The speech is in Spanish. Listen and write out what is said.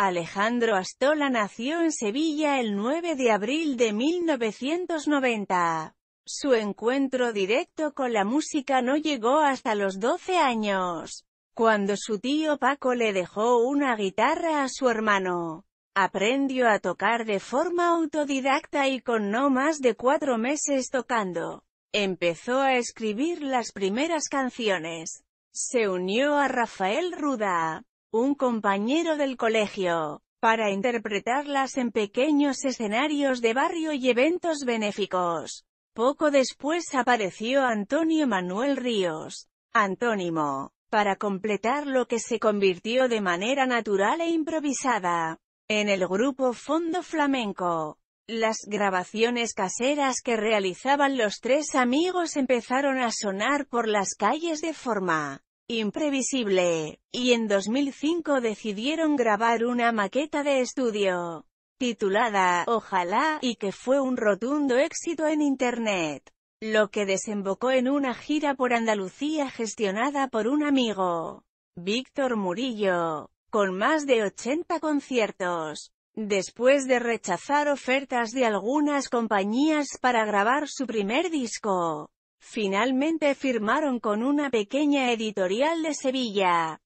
Alejandro Astola nació en Sevilla el 9 de abril de 1990. Su encuentro directo con la música no llegó hasta los 12 años, cuando su tío Paco le dejó una guitarra a su hermano. Aprendió a tocar de forma autodidacta y con no más de cuatro meses tocando. Empezó a escribir las primeras canciones. Se unió a Rafael Ruda, un compañero del colegio, para interpretarlas en pequeños escenarios de barrio y eventos benéficos. Poco después apareció Antonio Manuel Ríos, antónimo, para completar lo que se convirtió de manera natural e improvisada, en el grupo Fondo Flamenco. Las grabaciones caseras que realizaban los tres amigos empezaron a sonar por las calles de forma imprevisible, y en 2005 decidieron grabar una maqueta de estudio, titulada Ojalá, y que fue un rotundo éxito en Internet, lo que desembocó en una gira por Andalucía gestionada por un amigo, Víctor Murillo, con más de 80 conciertos. Después de rechazar ofertas de algunas compañías para grabar su primer disco, Finalmente firmaron con una pequeña editorial de Sevilla.